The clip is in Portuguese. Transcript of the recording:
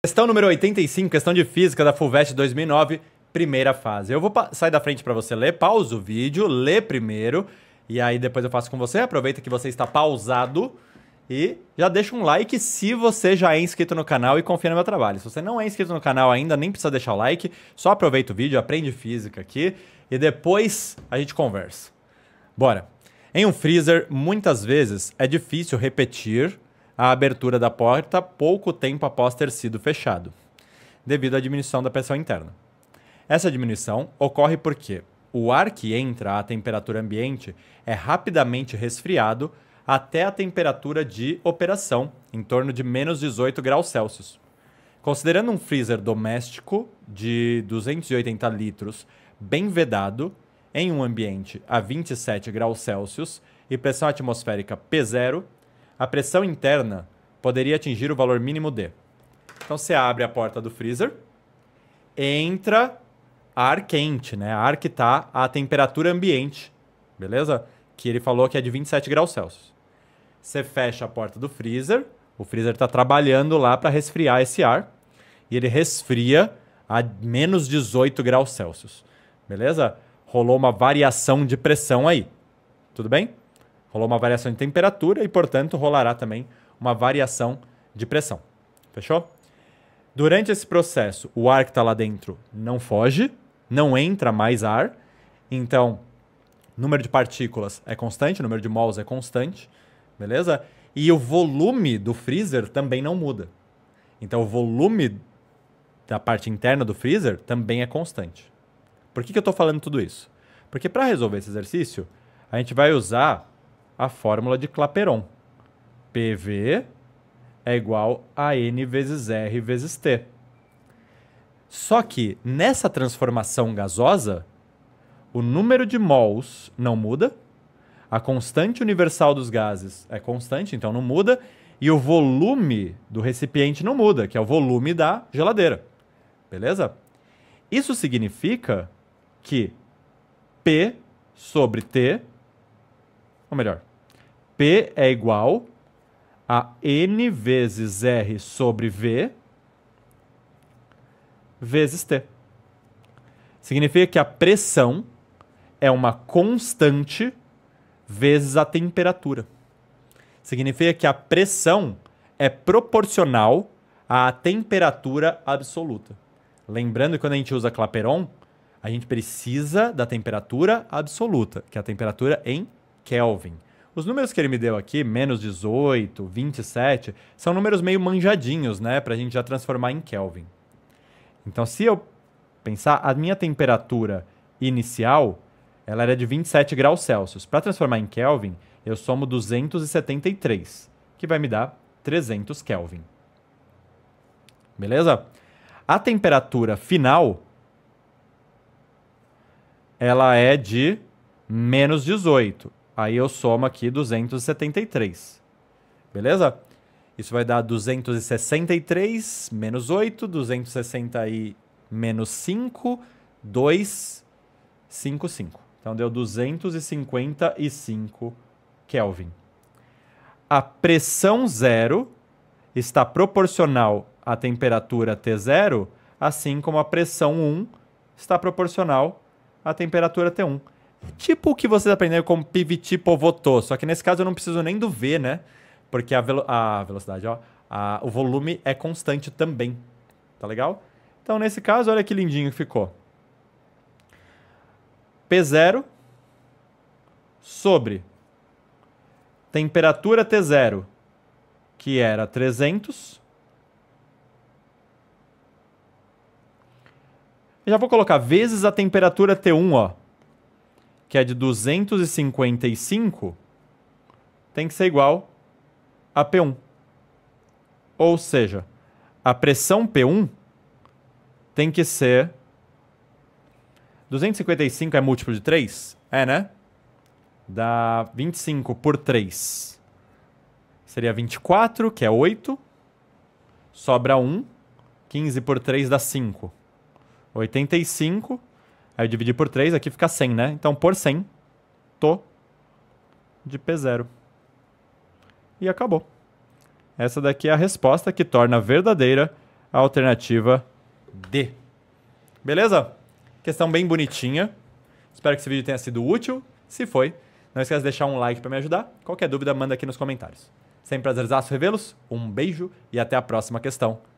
Questão número 85, questão de física da FUVEST 2009, primeira fase. Eu vou sair da frente para você ler, pausa o vídeo, lê primeiro, e aí depois eu faço com você. Aproveita que você está pausado e já deixa um like se você já é inscrito no canal e confia no meu trabalho. Se você não é inscrito no canal ainda, nem precisa deixar o like, só aproveita o vídeo, aprende física aqui e depois a gente conversa. Bora! Em um freezer, muitas vezes é difícil repetir a abertura da porta pouco tempo após ter sido fechado, devido à diminuição da pressão interna. Essa diminuição ocorre porque o ar que entra à temperatura ambiente é rapidamente resfriado até a temperatura de operação, em torno de menos 18 graus Celsius. Considerando um freezer doméstico de 280 litros bem vedado, em um ambiente a 27 graus Celsius e pressão atmosférica P0, a pressão interna poderia atingir o valor mínimo D. Então você abre a porta do freezer, entra ar quente, né? Ar que está à temperatura ambiente, beleza? Que ele falou que é de 27 graus Celsius. Você fecha a porta do freezer, o freezer está trabalhando lá para resfriar esse ar e ele resfria a menos 18 graus Celsius, beleza? Rolou uma variação de pressão aí, tudo bem? Rolou uma variação de temperatura e, portanto, rolará também uma variação de pressão. Fechou? Durante esse processo, o ar que está lá dentro não foge, não entra mais ar. Então, número de partículas é constante, número de mols é constante, beleza? E o volume do freezer também não muda. Então, o volume da parte interna do freezer também é constante. Por que, que eu estou falando tudo isso? Porque para resolver esse exercício, a gente vai usar a fórmula de Clapeyron. PV é igual a N vezes R vezes T. Só que nessa transformação gasosa, o número de mols não muda, a constante universal dos gases é constante, então não muda, e o volume do recipiente não muda, que é o volume da geladeira. Beleza? Isso significa que P sobre T, ou melhor, P é igual a N vezes R sobre V vezes T. Significa que a pressão é uma constante vezes a temperatura. Significa que a pressão é proporcional à temperatura absoluta. Lembrando que quando a gente usa Clapeyron, a gente precisa da temperatura absoluta, que é a temperatura em Kelvin. Os números que ele me deu aqui, menos 18, 27, são números meio manjadinhos, né? Para a gente já transformar em Kelvin. Então, se eu pensar, a minha temperatura inicial ela era de 27 graus Celsius. Para transformar em Kelvin, eu somo 273, que vai me dar 300 Kelvin. Beleza? A temperatura final ela é de menos 18. Aí eu somo aqui 273. Beleza? Isso vai dar 263 menos 8, 260 e menos 5, 2, 5, 5. Então deu 255 Kelvin. A pressão zero está proporcional à temperatura T0, assim como a pressão 1 está proporcional à temperatura T1. Tipo o que vocês aprenderam com pivot povotou, só que nesse caso eu não preciso nem do V, né? Porque a, velo a velocidade, ó, a, o volume é constante também. Tá legal? Então, nesse caso, olha que lindinho que ficou. P0 sobre temperatura T0, que era 300. Eu já vou colocar vezes a temperatura T1, ó que é de 255, tem que ser igual a P1. Ou seja, a pressão P1 tem que ser. 255 é múltiplo de 3? É, né? Dá 25 por 3. Seria 24, que é 8. Sobra 1. 15 por 3 dá 5. 85 Aí eu dividi por 3, aqui fica 100, né? Então, por 100, tô de P0. E acabou. Essa daqui é a resposta que torna verdadeira a alternativa D. Beleza? Questão bem bonitinha. Espero que esse vídeo tenha sido útil. Se foi, não esqueça de deixar um like para me ajudar. Qualquer dúvida, manda aqui nos comentários. Sempre prazerzaço revê-los. Um beijo e até a próxima questão.